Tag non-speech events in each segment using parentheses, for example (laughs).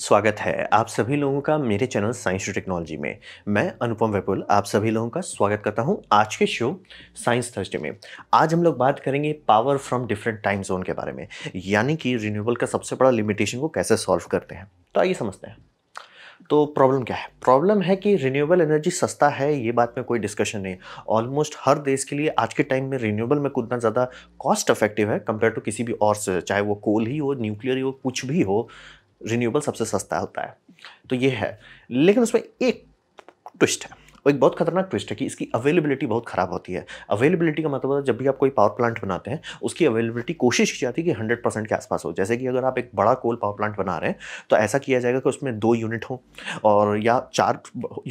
स्वागत है आप सभी लोगों का मेरे चैनल साइंस टू टेक्नोलॉजी में मैं अनुपम वेपुल आप सभी लोगों का स्वागत करता हूं आज के शो साइंस थर्सडे में आज हम लोग बात करेंगे power from different time zone के बारे में यानी कि रिन्यूएबल का सबसे बड़ा लिमिटेशन को कैसे सॉल्व करते हैं तो आइए समझते हैं तो प्रॉब्लम क्या है प्रॉब्लम है कि रिन्यूएबल एनर्जी सस्ता है ये बात में कोई डिस्कशन नहीं ऑलमोस्ट हर देश के लिए आज के टाइम में रिन्यूएबल में उतना ज़्यादा कॉस्ट इफेक्टिव है कंपेयर टू किसी भी और से चाहे वो कोल ही हो न्यूक्लियर ही हो कुछ भी हो रिन्यूएबल सबसे सस्ता होता है तो ये है लेकिन उसमें एक ट्विस्ट है वो एक बहुत खतरनाक ट्विस्ट है कि इसकी अवेलेबिलिटी बहुत ख़राब होती है अवेलेबिलिटी का मतलब है जब भी आप कोई पावर प्लांट बनाते हैं उसकी अवेलेबिलिटी कोशिश की जाती है कि हंड्रेड परसेंट के आसपास हो जैसे कि अगर आप एक बड़ा कोल पावर प्लांट बना रहे हैं तो ऐसा किया जाएगा कि उसमें दो यूनिट हो और या चार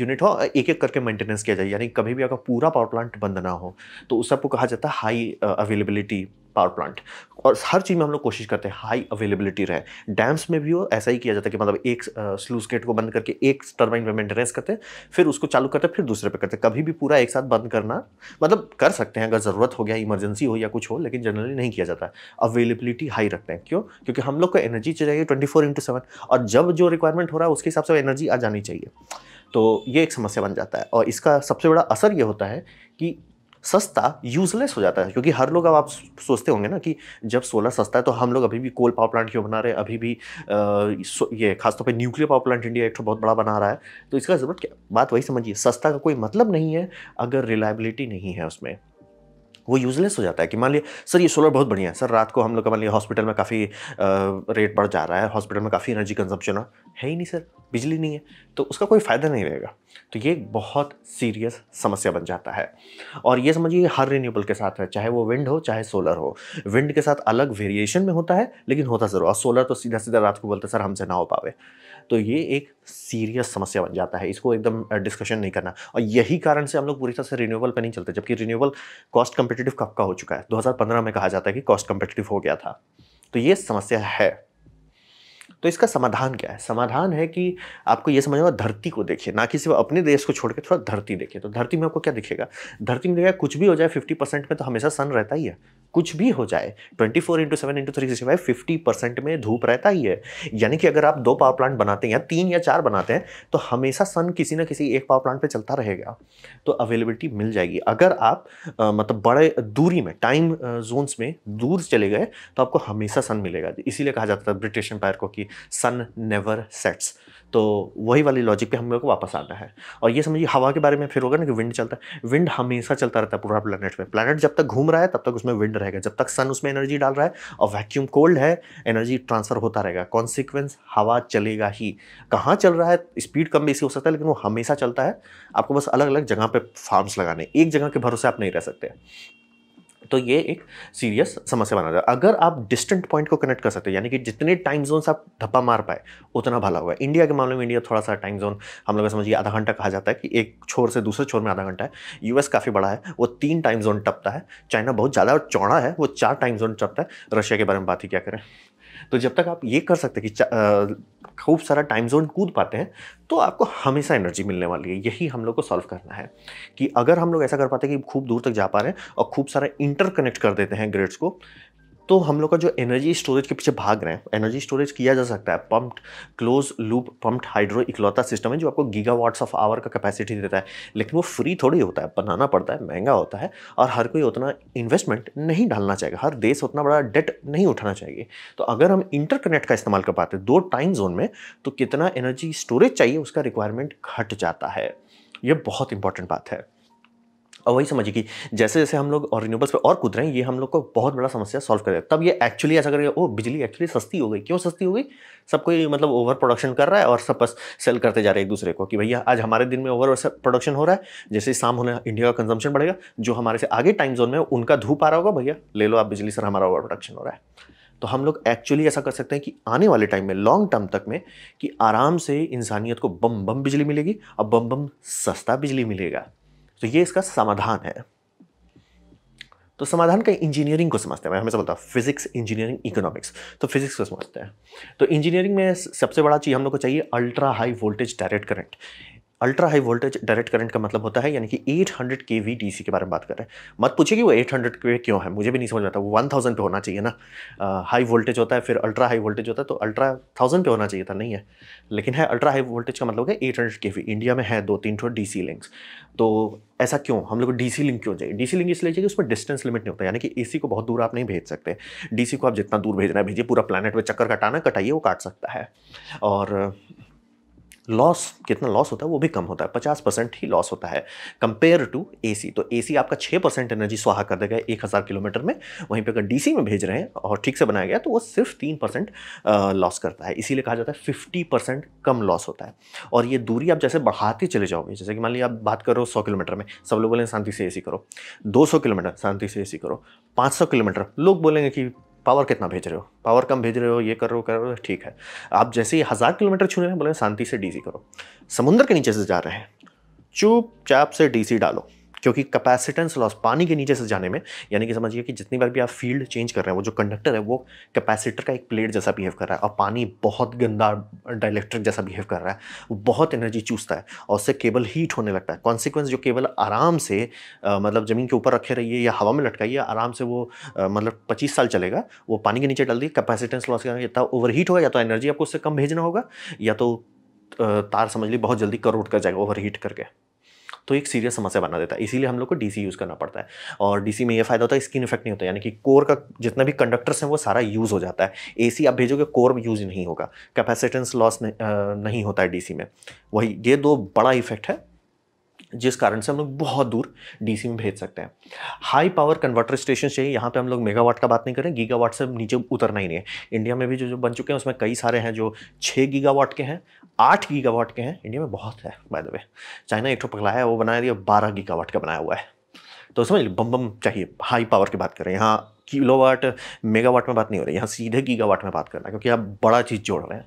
यूनिट हो एक एक करके मेंटेनेंस किया जाए यानी कभी भी अगर पूरा पावर प्लांट बंद ना हो तो उस सबको कहा जाता है high availability uh, power plant और हर चीज़ में हम लोग कोशिश करते हैं हाई अवेलेबिलिटी रहे डैम्स में भी वो ऐसा ही किया जाता है कि मतलब एक स्लूज गेट को बंद करके एक टर्बाइन में मेंटेनेंस करते हैं फिर उसको चालू करते हैं फिर दूसरे पे करते हैं कभी भी पूरा एक साथ बंद करना मतलब कर सकते हैं अगर ज़रूरत हो गया इमरजेंसी हो या कुछ हो लेकिन जनरली नहीं किया जाता अवेलेबिलिटी हाई रखते हैं क्यों क्योंकि हम लोग को एनर्जी चाहिए ट्वेंटी फोर और जब जो रिक्वायरमेंट हो रहा है उसके हिसाब से एनर्जी आ जानी चाहिए तो ये एक समस्या बन जाता है और इसका सबसे बड़ा असर ये होता है कि सस्ता यूजलेस हो जाता है क्योंकि हर लोग अब आप सोचते होंगे ना कि जब सोलर सस्ता है तो हम लोग अभी भी कोल पावर प्लांट क्यों बना रहे हैं अभी भी आ, ये खासतौर पर न्यूक्लियर पावर प्लांट इंडिया एक तो बहुत बड़ा बना रहा है तो इसका जरूरत क्या बात वही समझिए सस्ता का कोई मतलब नहीं है अगर रिलायबिलिटी नहीं है उसमें वो यूजलेस हो जाता है कि मान लिए सर ये सोलर बहुत बढ़िया है सर रात को हम लोग का मान लिए हॉस्पिटल में काफ़ी रेट बढ़ जा रहा है हॉस्पिटल में काफ़ी एनर्जी कंजम्पशन है ही नहीं सर बिजली नहीं है तो उसका कोई फ़ायदा नहीं रहेगा तो ये बहुत सीरियस समस्या बन जाता है और ये समझिए हर रिन्यूएबल के साथ है चाहे वो विंड हो चाहे सोलर हो विंड के साथ अलग वेरिएशन में होता है लेकिन होता ज़रूर और सोलर तो सीधा सीधा रात को बोलते सर हमसे ना हो पावे तो ये एक सीरियस समस्या बन जाता है इसको एकदम डिस्कशन नहीं करना और यही कारण से हम लोग पूरी तरह से रिन्यूएबल पर नहीं चलते जबकि रिन्यूएबल कॉस्ट कंपनी कॉम्पिटेटिव कब का हो चुका है 2015 में कहा जाता है कि कॉस्ट कॉम्पिटेटिव हो गया था तो ये समस्या है तो इसका समाधान क्या है समाधान है कि आपको ये समझना धरती को देखिए ना कि सिर्फ अपने देश को छोड़ के थोड़ा धरती देखिए तो धरती में आपको क्या दिखेगा धरती में दिखेगा कुछ भी हो जाए फिफ्टी परसेंट में तो हमेशा सन रहता ही है कुछ भी हो जाए twenty four into seven into three sixty five fifty percent में धूप रहता ही है यानी कि अगर आप दो पावर प्लांट बनाते हैं या तीन या चार बनाते हैं तो हमेशा सन किसी ना किसी एक पावर प्लांट पर चलता रहेगा तो अवेलेबिलिटी मिल जाएगी अगर आप मतलब बड़े दूरी में टाइम जोन्स में दूर चले गए तो आपको हमेशा सन मिलेगा इसीलिए कहा जाता था ब्रिटिश एम्पायर को कि सन नेवर सेट्स तो वही वाली लॉजिक पे हम लोग को वापस आना है और ये समझिए हवा के बारे में फिर होगा ना कि विंड चलता है विंड हमेशा चलता रहता है पूरा प्लानट में प्लानट जब तक घूम रहा है तब तक उसमें विंड रहेगा जब तक सन उसमें एनर्जी डाल रहा है और वैक्यूम कोल्ड है एनर्जी ट्रांसफर होता रहेगा कॉन्सिक्वेंस हवा चलेगा ही कहाँ चल रहा है स्पीड कम बेसी हो सकता है लेकिन वो हमेशा चलता है आपको बस अलग अलग जगह पर फार्म्स लगाने एक जगह के भरोसे आप नहीं रह सकते तो ये एक सीरियस समस्या बना रहा है अगर आप डिस्टेंट पॉइंट को कनेक्ट कर सकते हैं यानी कि जितने टाइम जोन आप धप्पा मार पाए उतना भला हुआ है इंडिया के मामले में इंडिया थोड़ा सा टाइम जोन हम लोग समझिए आधा घंटा कहा जाता है कि एक छोर से दूसरे छोर में आधा घंटा है यूएस काफ़ी बड़ा है वो तीन टाइम जोन टपता है चाइना बहुत ज़्यादा चौड़ा है वो चार टाइम जोन टपता है रशिया के बारे में बात ही क्या करें तो जब तक आप ये कर सकते हैं कि खूब सारा टाइम जोन कूद पाते हैं तो आपको हमेशा एनर्जी मिलने वाली है यही हम लोग को सॉल्व करना है कि अगर हम लोग ऐसा कर पाते हैं कि खूब दूर तक जा पा रहे हैं और खूब सारा इंटरकनेक्ट कर देते हैं ग्रेड्स को तो हम लोग का जो एनर्जी स्टोरेज के पीछे भाग रहे हैं एनर्जी स्टोरेज किया जा सकता है pumped close loop pumped hydro इकलौता सिस्टम है जो आपको गीगा वाट्स ऑफ आवर का कैपेसिटी देता है लेकिन वो फ्री थोड़ी होता है बनाना पड़ता है महंगा होता है और हर कोई उतना इन्वेस्टमेंट नहीं डालना चाहिए हर देश उतना बड़ा डेट नहीं उठाना चाहिए तो अगर हम इंटरकनेक्ट का इस्तेमाल कर पाते दो टाइम जोन में तो कितना एनर्जी स्टोरेज चाहिए उसका रिक्वायरमेंट घट जाता है ये बहुत इंपॉर्टेंट बात है और वही समझिए कि जैसे जैसे हम लोग और रिन्यूबल्स पर और कूद रहे हैं ये हम लोग को बहुत बड़ा समस्या सॉल्व करेगा तब ये एक्चुअली ऐसा करेगा ओ बिजली एक्चुअली सस्ती हो गई क्यों सस्ती हो गई सब कोई मतलब ओवर प्रोडक्शन कर रहा है और सब बस सेल करते जा रहे हैं एक दूसरे को कि भैया आज हमारे दिन में ओवर प्रोडक्शन हो रहा है जैसे शाम होने इंडिया का कंजम्पशन बढ़ेगा जो हमारे से आगे टाइम जोन में उनका धूप आ रहा होगा भैया ले लो आप बिजली सर हमारा ओवर प्रोडक्शन हो रहा है तो हम लोग एक्चुअली ऐसा कर सकते हैं कि आने वाले टाइम में लॉन्ग टर्म तक में कि आराम से इंसानियत को बम बम बिजली मिलेगी और बम बम सस्ता बिजली मिलेगा तो ये इसका समाधान है तो समाधान का इंजीनियरिंग को समझते हैं मैं हमेशा बोलता हूँ फिजिक्स इंजीनियरिंग इकोनॉमिक्स तो फिजिक्स को समझते हैं तो इंजीनियरिंग में सबसे बड़ा चीज़ हम लोग को चाहिए ultra high voltage direct current ultra high voltage direct current का मतलब होता है यानी कि 800 के वी डी के बारे में बात कर रहे हैं मत पूछिए कि वो 800 के क्यों है मुझे भी नहीं समझ आता वो 1000 पे होना चाहिए ना हाई वोल्टेज होता है फिर अल्ट्रा हाई वोल्टेज होता है तो अल्ट्रा थाउजेंड पे होना चाहिए था नहीं है लेकिन है अल्ट्रा हाई वोल्टेज का मतलब है eight hundred K V India में है दो तीन ठो डी सी लिंक्स तो ऐसा क्यों हम लोग को सी लिंक क्यों चाहिए डीसी लिंक इसलिए चाहिए कि उसमें डिस्टेंस लिमिट नहीं होता यानी कि ए सी को बहुत दूर आप नहीं भेज सकते डी सी को आप जितना दूर भेजना है भेजिए पूरा प्लानट में चक्कर कटाना कटाइए वो काट सकता है और लॉस कितना लॉस होता है वो भी कम होता है पचास परसेंट ही लॉस होता है कंपेयर टू ए सी तो ए सी आपका छः परसेंट एनर्जी स्वाहा कर देगा एक हज़ार किलोमीटर में वहीं पर अगर डी सी में भेज रहे हैं और ठीक से बनाया गया तो वो सिर्फ तीन परसेंट लॉस करता है इसीलिए कहा जाता है फिफ्टी परसेंट कम लॉस होता है और ये दूरी आप जैसे बढ़ाते चले जाओगे जैसे कि मान लीजिए आप बात करो सौ किलोमीटर में सब लोग बोलेंगे शांति से ए सी करो दो सौ किलोमीटर शांति से ए सी करो पाँच सौ किलोमीटर लोग बोलेंगे कि पावर कितना भेज रहे हो पावर कम भेज रहे हो ये कर रहे हो कर रहे हो ठीक है आप जैसे ही हज़ार किलोमीटर छू रहे हैं बोले शांति से डीसी करो समुंदर के नीचे से जा रहे हैं चुपचाप से डीसी डालो क्योंकि कैपेसिटेंस लॉस पानी के नीचे से जाने में यानी कि समझिए कि जितनी बार भी आप फील्ड चेंज कर रहे हैं वो जो कंडक्टर है वो कैपेसिटर का एक प्लेट जैसा बिहेव कर रहा है और पानी बहुत गंदा डायलेक्ट्रिक जैसा बिहेव कर रहा है वो बहुत एनर्जी चूसता है और उससे केबल हीट होने लगता है कॉन्सिक्वेंस जो केबल आराम से आ, मतलब ज़मीन के ऊपर रखे रहिए या हवा में लटकाइए आराम से वो आ, मतलब पच्चीस साल चलेगा वो पानी के नीचे डाल दिए कैपेसिटेंस लॉस या ओवर तो हीट होगा या तो एनर्जी आपको उससे कम भेजना होगा या तो तार समझ ली बहुत जल्दी करोड़ कर जाएगा ओवर हीट करके तो एक सीरियस समस्या बना देता है इसीलिए हम लोग को डीसी यूज़ करना पड़ता है और डीसी में ये फायदा होता है स्किन इफेक्ट नहीं होता यानी कि कोर का जितना भी कंडक्टर्स हैं वो सारा यूज़ हो जाता है सी आप भेजोगे कोर यूज़ नहीं होगा कैपेसिटेंस लॉस नहीं होता है सी में वही ये दो बड़ा इफेक्ट है जिस कारण से हम लोग बहुत दूर डीसी में भेज सकते हैं हाई पावर कन्वर्टर स्टेशन चाहिए यहाँ पे हम लोग मेगावाट का बात नहीं करें गीगावाट से नीचे उतरना ही नहीं है इंडिया में भी जो जो बन चुके हैं उसमें कई सारे हैं जो छः गीगावाट के हैं आठ गीगावाट के हैं इंडिया में बहुत है बाय द वे चाइना एक ठो पकड़ा है वो बनाया दिया बारह गीगावाट का बनाया हुआ है तो समझ बम बम चाहिए हाई पावर की बात करें यहाँ किलोवाट मेगावाट में बात नहीं हो रही यहाँ सीधे गीगावाट में बात करना क्योंकि आप बड़ा चीज़ जोड़ रहे हैं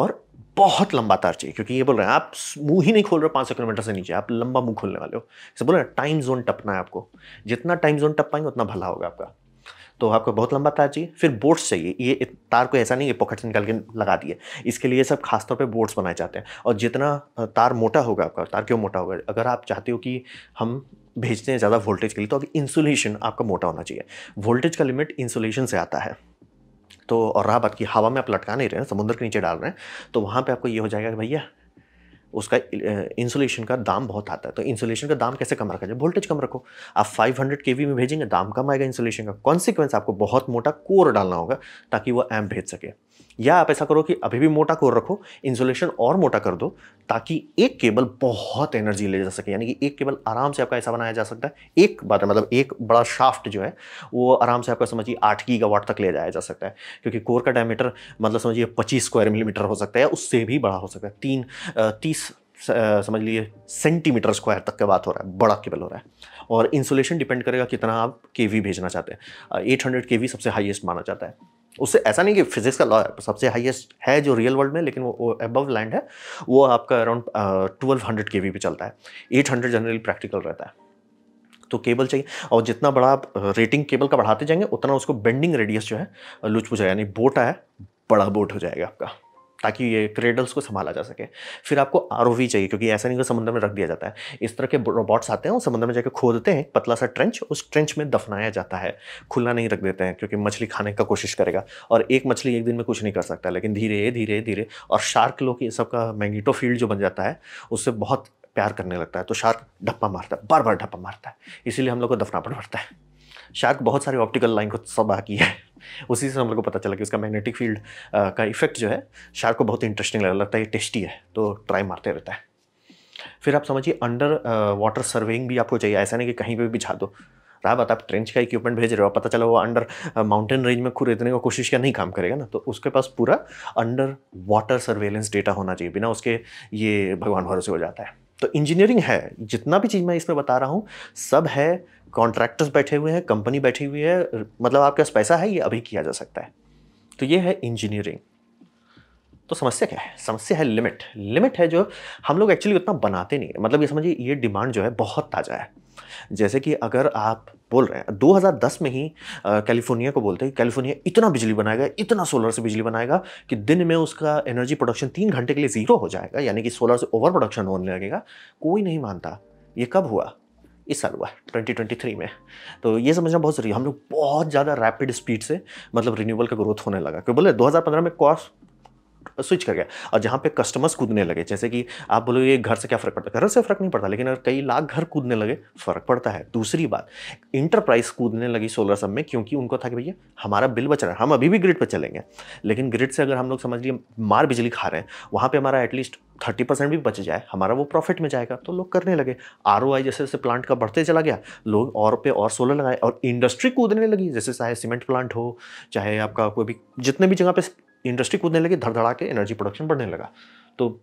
और बहुत लंबा तार चाहिए क्योंकि ये बोल रहे हैं आप मुंह ही नहीं खोल रहे पाँच सौ किलोमीटर से नीचे आप लंबा मुंह खोलने वाले हो इसे बोल रहे हैं टाइम जोन टपना है आपको जितना टाइम जोन टप पाएंगे उतना भला होगा आपका तो आपको बहुत लंबा तार चाहिए फिर बोर्ड्स चाहिए ये तार को ऐसा नहीं है पॉकेट से निकाल के लगा दिए इसके लिए सब खासतौर पर बोर्ड्स बनाए जाते हैं और जितना तार मोटा होगा आपका तार क्यों मोटा होगा अगर आप चाहते हो कि हम भेजते हैं ज़्यादा वोल्टेज के लिए तो अभी इंसुलेशन आपका मोटा होना चाहिए वोल्टेज का लिमिट इंसुलेशन से आता है तो और रहा बात की हवा में आप लटका नहीं रहे हैं समुद्र के नीचे डाल रहे हैं तो वहाँ पे आपको ये हो जाएगा कि भैया उसका इंसुलेशन का दाम बहुत आता है तो इंसुलेशन का दाम कैसे कम रखा जाए वोल्टेज कम रखो आप 500 हंड्रेड के वी में भेजेंगे दाम कम आएगा इंसुलेशन का कॉन्सिक्वेंस आपको बहुत मोटा कोर डालना होगा ताकि वो एम भेज सके या आप ऐसा करो कि अभी भी मोटा कोर रखो इंसुलेशन और मोटा कर दो ताकि एक केबल बहुत एनर्जी ले जा सके यानी कि एक केबल आराम से आपका ऐसा बनाया जा सकता है एक बात मतलब एक बड़ा शाफ्ट जो है वो आराम से आपका समझिए आठ की गवाट तक ले जाया जा सकता है क्योंकि कोर का डायमीटर मतलब समझिए पच्चीस स्क्वायर मिलीमीटर हो सकता है उससे भी बड़ा हो सकता है तीन तीस समझ लीजिए सेंटीमीटर स्क्वायर तक का बात हो रहा है बड़ा केबल हो रहा है और इंसुलेशन डिपेंड करेगा कितना आप के भेजना चाहते हैं 800 केवी सबसे हाइएस्ट माना जाता है उससे ऐसा नहीं कि फिजिक्स का लॉ सबसे हाईएस्ट है जो रियल वर्ल्ड में लेकिन वो अबव लैंड है वो आपका around twelve hundred K V पे चलता है एट हंड्रेड जनरली प्रैक्टिकल रहता है तो केबल चाहिए और जितना बड़ा आप रेटिंग uh, केबल का बढ़ाते जाएंगे उतना उसको बेंडिंग रेडियस जो है लुचपुच यानी बोट है बड़ा बोट हो जाएगा आपका ताकि ये क्रेडल्स को संभाला जा सके फिर आपको आर चाहिए क्योंकि ऐसा नहीं कि समुद्र में रख दिया जाता है इस तरह के रोबोट्स आते हैं और समुद्र में जाकर खोदते हैं पतला सा ट्रेंच उस ट्रेंच में दफनाया जाता है खुला नहीं रख देते हैं क्योंकि मछली खाने का कोशिश करेगा और एक मछली एक दिन में कुछ नहीं कर सकता लेकिन धीरे धीरे धीरे और शार्क लोग ये सबका मैंगीटो फील्ड जो बन जाता है उससे बहुत प्यार करने लगता है तो शार्क ढप्पा मारता है बार बार ढप्पा मारता है इसीलिए हम लोग को दफना पड़ पड़ता है शार्क बहुत सारे ऑप्टिकल लाइन को सब किया है उसी से हम लोग को पता चला कि उसका मैग्नेटिक फील्ड का इफेक्ट जो है शार्क को बहुत इंटरेस्टिंग लगा लगता है ये टेस्टी है तो ट्राई मारते रहता है फिर आप समझिए अंडर वाटर सर्वेइंग भी आपको चाहिए ऐसा नहीं कि कहीं पर भी बिछा दो रहा बात आप ट्रेंच का इक्विपमेंट भेज रहे हो पता चला वो अंडर माउंटेन रेंज में खुद का कोशिश किया नहीं काम करेगा ना तो उसके पास पूरा अंडर वाटर सर्वेलेंस डेटा होना चाहिए बिना उसके ये भगवान भरोसे हो जाता है तो इंजीनियरिंग है जितना भी चीज़ मैं इसमें बता रहा हूँ सब है कॉन्ट्रैक्टर्स बैठे हुए हैं कंपनी बैठी हुई है मतलब आपके पास पैसा है ये अभी किया जा सकता है तो ये है इंजीनियरिंग तो समस्या क्या है समस्या है लिमिट लिमिट है जो हम लोग एक्चुअली उतना बनाते नहीं है मतलब ये समझिए ये डिमांड जो है बहुत ताज़ा है जैसे कि अगर आप बोल रहे हैं 2010 में ही कैलिफोर्निया को बोलते हैं कैलिफोर्निया इतना बिजली बनाएगा इतना सोलर से बिजली बनाएगा कि दिन में उसका एनर्जी प्रोडक्शन तीन घंटे के लिए ज़ीरो हो जाएगा यानी कि सोलर से ओवर प्रोडक्शन होने लगेगा कोई नहीं मानता ये कब हुआ इस साल हुआ ट्वेंटी 2023 में तो ये समझना बहुत ज़रूरी है हम लोग बहुत ज़्यादा रैपिड स्पीड से मतलब रिन्यूबल का ग्रोथ होने लगा क्योंकि बोले पंद्रह में कॉस्ट स्विच कर गया और जहाँ पे कस्टमर्स कूदने लगे जैसे कि आप बोलोगे घर से क्या फ़र्क पड़ता है घर से फ़र्क नहीं पड़ता लेकिन अगर कई लाख घर कूदने लगे फ़र्क पड़ता है दूसरी बात इंटरप्राइज कूदने लगी सोलर सब में क्योंकि उनको था कि भैया हमारा बिल बच रहा है हम अभी भी ग्रिड पर चलेंगे लेकिन ग्रिड से अगर हम लोग समझ लिए मार बिजली खा रहे हैं वहाँ पर हमारा एटलीस्ट थर्टी परसेंट भी बच जाए हमारा वो प्रॉफिट में जाएगा तो लोग करने लगे आर ओ आई जैसे जैसे प्लांट का बढ़ते चला गया लोग और पे और सोलर लगाए और इंडस्ट्री कूदने लगी जैसे चाहे सीमेंट प्लांट हो चाहे आपका कोई भी जितने भी जगह पे इंडस्ट्री कूदने लगी धड़धड़ा के एनर्जी प्रोडक्शन बढ़ने लगा तो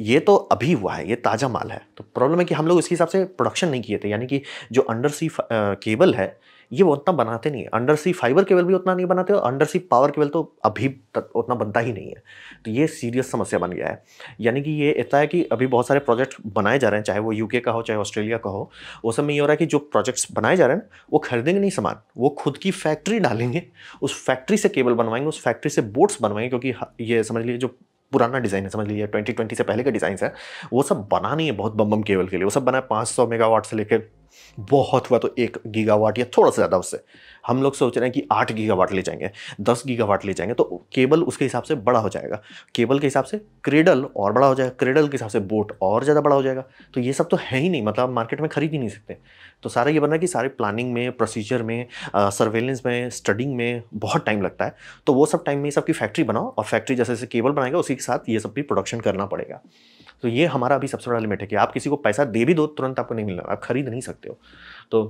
ये तो अभी हुआ है ये ताज़ा माल है तो प्रॉब्लम है कि हम लोग इसके हिसाब से प्रोडक्शन नहीं किए थे यानी कि जो अंडर सी केबल है ये वो उतना बनाते नहीं है अंडर सी फाइबर केबल भी उतना नहीं बनाते और अंडर सी पावर केबल तो अभी तक उतना बनता ही नहीं है तो ये सीरियस समस्या बन गया है यानी कि ये इतना है कि अभी बहुत सारे प्रोजेक्ट बनाए जा रहे हैं चाहे वो यूके का हो चाहे ऑस्ट्रेलिया का हो वो सब में ये हो रहा है कि जो प्रोजेक्ट्स बनाए जा रहे हैं वो खरीदेंगे नहीं सामान वो खुद की फैक्ट्री डालेंगे उस फैक्ट्री से केबल बनवाएंगे उस फैक्ट्री से बोट्स बनवाएंगे क्योंकि ये समझ लीजिए जो पुराना डिज़ाइन है समझ लीजिए ट्वेंटी ट्वेंटी से पहले का डिज़ाइन है वो सब बना नहीं है बहुत बम बम केबल के लिए वो सब बना है पाँच सौ मेगावाट से लेकर बहुत हुआ तो एक गीगावाट या थोड़ा सा ज़्यादा उससे हम लोग सोच रहे हैं कि आठ गीगावाट ले जाएंगे दस गीगावाट ले जाएंगे तो केबल उसके हिसाब से बड़ा हो जाएगा केबल के हिसाब से क्रेडल और बड़ा हो जाएगा क्रेडल के हिसाब से बोट और ज़्यादा बड़ा हो जाएगा तो ये सब तो है ही नहीं मतलब मार्केट में खरीद ही नहीं सकते तो सारा ये बना कि सारे प्लानिंग में प्रोसीजर में सर्वेलेंस में स्टडिंग में बहुत टाइम लगता है तो वो सब टाइम में सबकी फैक्ट्री बनाओ और फैक्ट्री जैसे जैसे केबल बनाएगा उसी के साथ ये सब भी प्रोडक्शन करना पड़ेगा तो ये हमारा अभी सबसे बड़ा लिमिट है कि आप किसी को पैसा दे भी दो तुरंत आपको नहीं मिल रहा आप खरीद नहीं सकते हो तो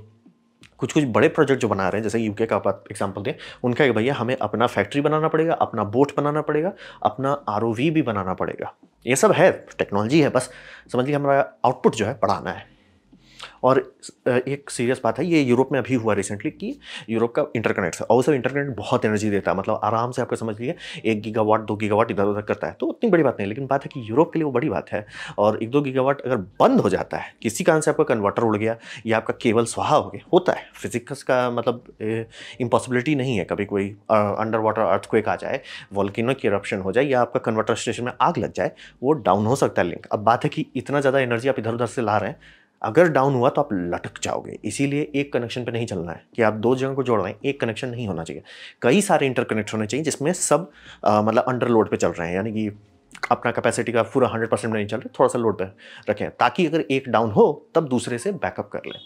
कुछ कुछ बड़े प्रोजेक्ट जो बना रहे हैं जैसे यूके का आप एग्जाम्पल दें उनका एक भैया हमें अपना फैक्ट्री बनाना पड़ेगा अपना बोट बनाना पड़ेगा अपना आर भी बनाना पड़ेगा ये सब है टेक्नोलॉजी है बस समझ लीजिए हमारा आउटपुट जो है बढ़ाना है और एक सीरियस बात है ये यूरोप में अभी हुआ रिसेंटली कि यूरोप का इंटरकनेक्ट है और सब इंटरनेट बहुत एनर्जी देता है मतलब आराम से आपको समझ लीजिए एक गीगावाट दो गीगावाट इधर उधर करता है तो उतनी बड़ी बात नहीं लेकिन बात है कि यूरोप के लिए वो बड़ी बात है और एक दो गीगावाट अगर बंद हो जाता है किसी कारण से आपका कन्वर्टर उड़ गया या आपका केबल स्वाहा हो गया होता है फिजिक्स का मतलब इम्पॉसिबिलिटी नहीं है कभी कोई अंडर वाटर अर्थ को आ जाए वॉल्किनो की करप्शन हो जाए या आपका कन्वर्टर स्टेशन में आग लग जाए वो डाउन हो सकता है लिंक अब बात है कि इतना ज़्यादा एनर्जी आप इधर उधर से ला रहे हैं अगर डाउन हुआ तो आप लटक जाओगे इसीलिए एक कनेक्शन पे नहीं चलना है कि आप दो जगह को जोड़ रहे हैं एक कनेक्शन नहीं होना चाहिए कई सारे इंटरकनेक्ट होने चाहिए जिसमें सब मतलब अंडर लोड पर चल रहे हैं यानी कि अपना कैपेसिटी का पूरा हंड्रेड परसेंट नहीं चल रहा थोड़ा सा लोड पर रखें ताकि अगर एक डाउन हो तब दूसरे से बैकअप कर लें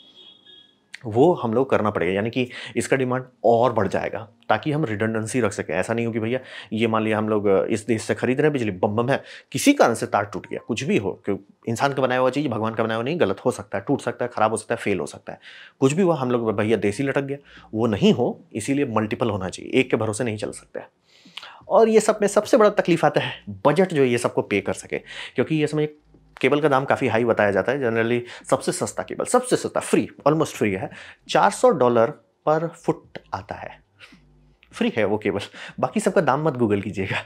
वो हम लोग करना पड़ेगा यानी कि इसका डिमांड और बढ़ जाएगा ताकि हम रिडंडेंसी रख सकें ऐसा नहीं हो कि भैया ये मान लिया हम लोग इस देश से खरीद रहे हैं बिजली बम बम है किसी कारण से तार टूट गया कुछ भी हो क्यों इंसान का बनाया हुआ चीज़ भगवान का बनाया हुआ नहीं गलत हो सकता है टूट सकता है ख़राब हो सकता है फेल हो सकता है कुछ भी हुआ हम लोग भैया देसी लटक गया वो नहीं हो इसीलिए मल्टीपल होना चाहिए एक के भरोसे नहीं चल सकता है और ये सब में सबसे बड़ा तकलीफ आता है बजट जो ये सबको पे कर सके क्योंकि ये समय केबल का दाम काफ़ी हाई बताया जाता है जनरली सबसे सस्ता केबल सबसे सस्ता फ्री ऑलमोस्ट फ्री है 400 डॉलर पर फुट आता है फ्री है वो केबल बाकी सबका दाम मत गूगल कीजिएगा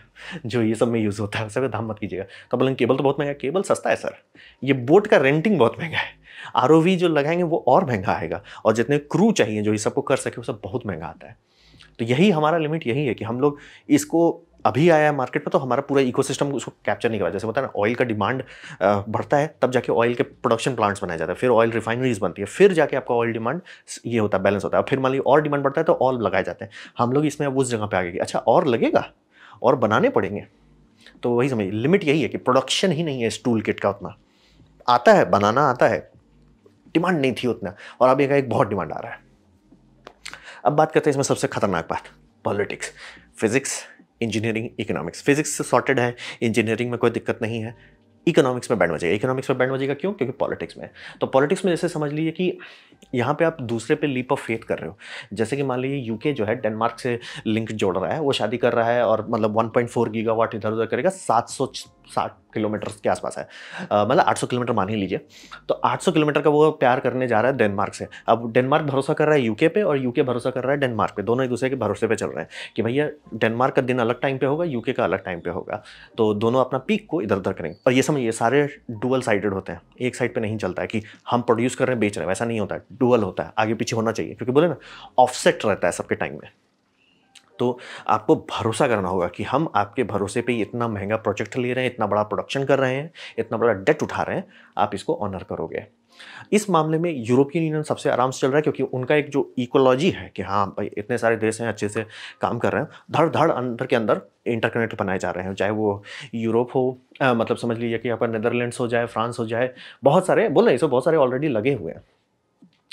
जो ये सब में यूज़ होता है सबका दाम मत कीजिएगा तो बोलेंगे केबल तो बहुत महंगा है केबल सस्ता है सर ये बोट का रेंटिंग बहुत महंगा है आर जो लगाएंगे वो और महंगा आएगा और जितने क्रू चाहिए जो ये सबको कर सके वो सब बहुत महंगा आता है तो यही हमारा लिमिट यही है कि हम लोग इसको अभी आया है मार्केट में तो हमारा पूरा इकोसिस्टम उसको कैप्चर नहीं करा जैसे पता है ना ऑयल का डिमांड बढ़ता है तब जाके ऑयल के प्रोडक्शन प्लांट्स बनाए जाते हैं फिर ऑयल रिफाइनरीज बनती है फिर जाके आपका ऑयल डिमांड ये होता है बैलेंस होता है फिर मान लीजिए और डिमांड बढ़ता है तो ऑल लगाए जाते हैं हम लोग इसमें अब उस जगह पर आ गए अच्छा और लगेगा और बनाने पड़ेंगे तो वही समझिए लिमिट यही है कि प्रोडक्शन ही नहीं है इस टूल किट का उतना आता है बनाना आता है डिमांड नहीं थी उतना और अब एक बहुत डिमांड आ रहा है अब बात करते हैं इसमें सबसे खतरनाक बात politics physics engineering economics physics से सॉर्टेड है इंजीनियरिंग में कोई दिक्कत नहीं है इकोनॉमिक्स में बैंड बजेगा इकोनॉमिक्स में बैंड बजेगा क्यों क्योंकि पॉलिटिक्स में तो पॉलिटिक्स में जैसे समझ लीजिए कि यहाँ पे आप दूसरे पे लीप ऑफ फेथ कर रहे हो जैसे कि मान लीजिए यूके जो है डेनमार्क से लिंक जोड़ रहा है वो शादी कर रहा है और मतलब 1.4 पॉइंट गीगावाट इधर उधर करेगा 760 किलोमीटर के आसपास है मतलब 800 किलोमीटर मान ही लीजिए तो 800 किलोमीटर का वो प्यार करने जा रहा है डेनमार्क से अब डेनमार्क भरोसा कर रहा है यूके पे और यूके भरोसा कर रहा है डेनमार्क पे दोनों एक दूसरे के भरोसे पे चल रहे हैं कि भैया डेनमार्क का दिन अलग टाइम पे होगा यूके का अलग टाइम पे होगा तो दोनों अपना पीक को इधर उधर करेंगे और ये समझिए सारे डुअल साइडेड होते हैं एक साइड पर नहीं चलता है कि हम प्रोड्यूस कर रहे हैं बेच रहे हैं वैसा नहीं होता है डुअल होता है आगे पीछे होना चाहिए क्योंकि बोले ना ऑफसेट रहता है सबके टाइम में तो आपको भरोसा करना होगा कि हम आपके भरोसे पे इतना महंगा प्रोजेक्ट ले रहे हैं इतना बड़ा प्रोडक्शन कर रहे हैं इतना बड़ा डेट उठा रहे हैं आप इसको ऑनर करोगे इस मामले में यूरोपियन यूनियन सबसे आराम से चल रहा है क्योंकि उनका एक जो इकोलॉजी है कि हाँ भाई इतने सारे देश हैं अच्छे से काम कर रहे हैं धड़ धड़ अंदर के अंदर इंटरकनेक्ट बनाए जा रहे हैं चाहे वो यूरोप हो आ, मतलब समझ लीजिए कि यहाँ पर नदरलैंड्स हो जाए फ्रांस हो जाए बहुत सारे बोल रहे हैं इसमें बहुत सारे ऑलरेडी लगे हुए हैं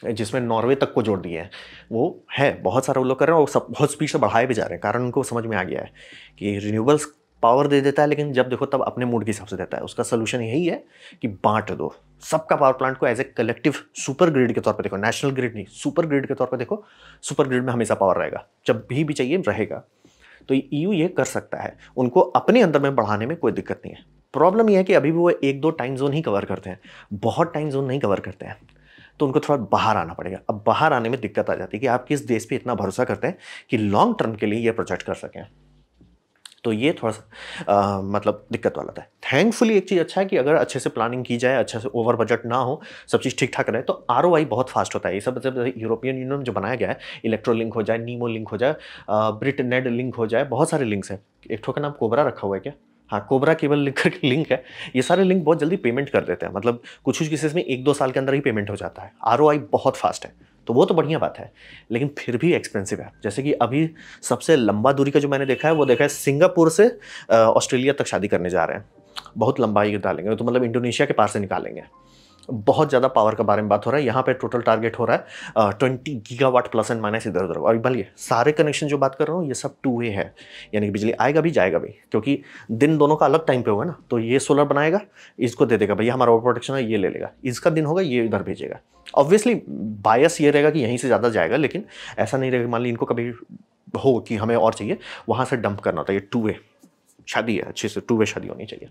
जिसमें नॉर्वे तक को जोड़ दिए हैं वो है बहुत सारे लोग कर रहे हैं और सब बहुत स्पीड से बढ़ाए भी जा रहे हैं कारण उनको समझ में आ गया है कि रिन्यूबल्स पावर दे देता है लेकिन जब देखो तब अपने मूड के हिसाब से देता है उसका सोल्यूशन यही है कि बांट दो सबका पावर प्लांट को as a collective super grid के तौर पर देखो नेशनल ग्रिड नहीं सुपर ग्रिड के तौर पर देखो सुपर ग्रिड में हमेशा पावर रहेगा जब भी भी चाहिए रहेगा तो ईयू e ये कर सकता है उनको अपने अंदर में बढ़ाने में कोई दिक्कत नहीं है प्रॉब्लम यह है कि अभी भी वो एक दो टाइम जोन ही कवर करते हैं बहुत टाइम जोन नहीं कवर करते हैं तो उनको थोड़ा बाहर आना पड़ेगा अब बाहर आने में दिक्कत आ जाती है कि आप किस देश पर इतना भरोसा करते हैं कि लॉन्ग टर्म के लिए ये प्रोजेक्ट कर सकें तो ये थोड़ा सा आ, मतलब दिक्कत वाला था थैंकफुली एक चीज़ अच्छा है कि अगर अच्छे से प्लानिंग की जाए अच्छे से ओवर बजट ना हो सब चीज़ ठीक ठाक रहे तो आर बहुत फास्ट होता है ये सब जब यूरोपियन यूनियन जो बनाया गया है इलेक्ट्रो लिंक हो जाए नीमो लिंक हो जाए ब्रिट नेड लिंक हो जाए बहुत सारे लिंक्स हैं एक ठो का नाम कोबरा रखा हुआ है क्या हाँ कोबरा केबल लिंक करके लिंक है ये सारे लिंक बहुत जल्दी पेमेंट कर देते हैं मतलब कुछ कुछ केसेस में एक दो साल के अंदर ही पेमेंट हो जाता है आर बहुत फास्ट है तो वो तो बढ़िया बात है लेकिन फिर भी एक्सपेंसिव है जैसे कि अभी सबसे लंबा दूरी का जो मैंने देखा है वो देखा है सिंगापुर से ऑस्ट्रेलिया तक शादी करने जा रहे हैं बहुत लंबाई डालेंगे तो मतलब इंडोनेशिया के पार से निकालेंगे बहुत ज़्यादा पावर के बारे में बात हो रहा है यहाँ पे टोटल टारगेट हो रहा है twenty gigawatt plus and minus इधर उधर और भले सारे कनेक्शन जो बात कर रहा हूँ ये सब टू वे है यानी कि बिजली आएगा भी जाएगा भी क्योंकि दिन दोनों का अलग टाइम पे होगा ना तो ये सोलर बनाएगा इसको दे देगा भैया हमारा ओवर प्रोटेक्शन है ये ले लेगा इसका दिन होगा ये इधर भेजेगा ऑब्वियसली बायस ये रहेगा कि यहीं से ज़्यादा जाएगा लेकिन ऐसा नहीं रहेगा मान ली इनको कभी हो कि हमें और चाहिए वहाँ से डंप करना होता है ये टू वे शादी है अच्छे से टू वे शादी होनी चाहिए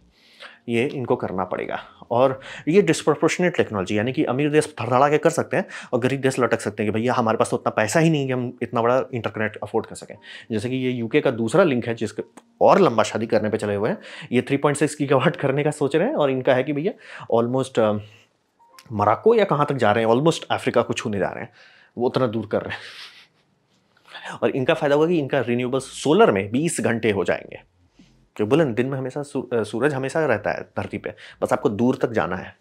ये इनको करना पड़ेगा और ये डिस्प्रोपोर्शनेट टेक्नोलॉजी यानी कि अमीर देश धड़धड़ा के कर सकते हैं और गरीब देश लटक सकते हैं कि भैया हमारे पास तो उतना पैसा ही नहीं है कि हम इतना बड़ा इंटरकनेक्ट अफोर्ड कर सकें जैसे कि ये यूके का दूसरा लिंक है जिसके और लंबा शादी करने पे चले हुए हैं ये थ्री पॉइंट (laughs) करने का सोच रहे हैं और इनका है कि भैया ऑलमोस्ट मराको या कहाँ तक जा रहे हैं ऑलमोस्ट अफ्रीका को छूने जा रहे हैं वो उतना दूर कर रहे हैं और इनका फ़ायदा होगा कि इनका रिन्यूएबल सोलर में बीस घंटे हो जाएंगे क्योंकि बोले ना दिन में हमेशा सूरज हमेशा रहता है धरती पे बस आपको दूर तक जाना है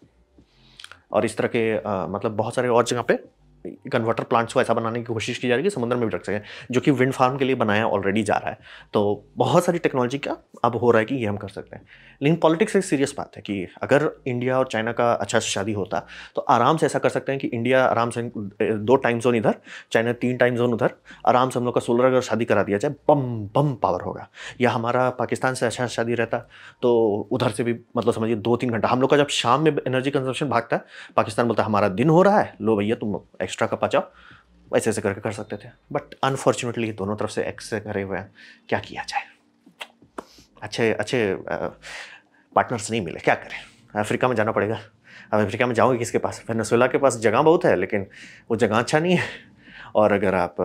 और इस तरह के आ, मतलब बहुत सारे और जगह पे कन्वर्टर प्लांट्स को ऐसा बनाने की कोशिश की जा रही है कि समुद्र में भी रख सकें जो कि विंड फार्म के लिए बनाया ऑलरेडी जा रहा है तो बहुत सारी टेक्नोलॉजी का अब हो रहा है कि ये हम कर सकते हैं लेकिन पॉलिटिक्स एक सीरियस बात है कि अगर इंडिया और चाइना का अच्छा शादी होता तो आराम से ऐसा कर सकते हैं कि इंडिया आराम से दो टाइम जोन इधर चाइना तीन टाइम जोन उधर आराम से हम लोग का सोलर अगर शादी करा दिया जाए बम बम पावर होगा या हमारा पाकिस्तान से अच्छा शादी रहता तो उधर से भी मतलब समझिए दो तीन घंटा हम लोग का जब शाम में एनर्जी कंजम्पन भागता है पाकिस्तान बोलता है हमारा दिन हो रहा है लो भैया तुम एक्स्ट्रा एक्स्ट्रा का बचाओ ऐसे ऐसे करके कर सकते थे बट अनफॉर्चुनेटली दोनों तरफ से एक्स से करे हुए हैं क्या किया जाए अच्छे अच्छे पार्टनर्स नहीं मिले क्या करें अफ्रीका में जाना पड़ेगा अब अफ्रीका में जाऊँगी किसके पास वेनेसुएला के पास जगह बहुत है लेकिन वो जगह अच्छा नहीं है और अगर आप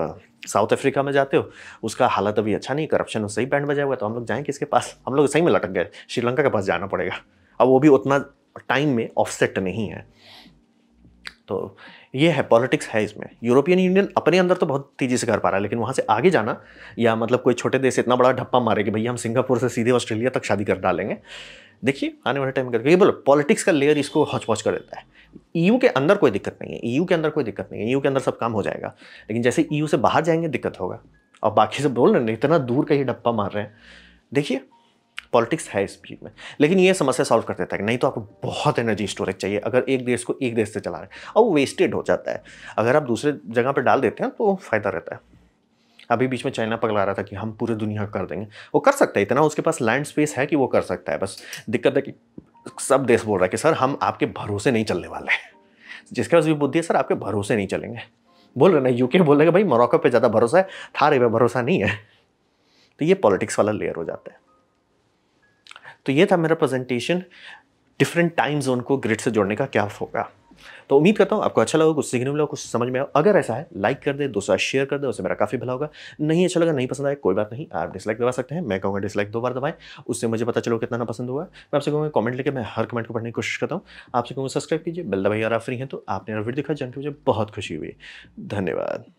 साउथ अफ्रीका में जाते हो उसका हालत अभी अच्छा नहीं करप्शन सही बैंड बजा हुआ तो हम लोग जाएँ किसके पास हम लोग सही में लटक गए श्रीलंका के पास जाना पड़ेगा अब वो भी उतना टाइम में ऑफसेट नहीं है तो ये है पॉलिटिक्स है इसमें यूरोपियन यूनियन अपने अंदर तो बहुत तेज़ी से कर पा रहा है लेकिन वहाँ से आगे जाना या मतलब कोई छोटे देश इतना बड़ा ढप्पा मारे कि भैया हम सिंगापुर से सीधे ऑस्ट्रेलिया तक शादी कर डालेंगे देखिए आने वाले टाइम करके ये बोलो पॉलिटिक्स का लेयर इसको हौच पौच कर देता है ईयू e के अंदर कोई दिक्कत नहीं है ईयू e के अंदर कोई दिक्कत नहीं है ईयू e के अंदर सब काम हो जाएगा लेकिन जैसे ईयू से बाहर जाएंगे दिक्कत होगा और बाकी सब बोल रहे हैं इतना दूर का ही डप्पा मार रहे हैं देखिए पॉलिटिक्स है इस बीच में लेकिन ये समस्या सॉल्व कर देता है कि नहीं तो आपको बहुत एनर्जी स्टोरेज चाहिए अगर एक देश को एक देश से चला रहे हैं और वो वेस्टेड हो जाता है अगर आप दूसरे जगह पर डाल देते हैं तो फ़ायदा रहता है अभी बीच में चाइना पगला रहा था कि हम पूरी दुनिया कर देंगे वो कर सकता है इतना उसके पास लैंड स्पेस है कि वो कर सकता है बस दिक्कत है कि सब देश बोल रहा है कि सर हम आपके भरोसे नहीं चलने वाले हैं जिसके पास भी बुद्धि है सर आपके भरोसे नहीं चलेंगे बोल रहे ना यूके बोल रहे भाई मोरक्को पे ज़्यादा भरोसा है थारे पे भरोसा नहीं है तो ये पॉलिटिक्स वाला लेयर हो जाता है तो ये था मेरा प्रेजेंटेशन डिफरेंट टाइम जोन को ग्रिड से जोड़ने का क्या होगा तो उम्मीद करता हूँ आपको अच्छा लगा कुछ सीखने मिला कुछ समझ में आओ अगर ऐसा है लाइक कर दे दोस्तों शेयर कर दे उससे मेरा काफ़ी भला होगा नहीं अच्छा लगा नहीं पसंद आया कोई बात नहीं आप डिसलाइक दबा सकते हैं मैं कहूँगा डिसलाइक दो बार दबाएं उससे मुझे पता चलो कितना ना पसंद हुआ मैं आपसे कहूँगा कमेंट लेकर मैं हर कमेंट को पढ़ने की कोशिश करता हूँ आपसे कहूँगा सब्सक्राइब कीजिए बेल भाई और आप फ्री हैं तो आपने वीडियो दिखा जानकर मुझे बहुत खुशी हुई धन्यवाद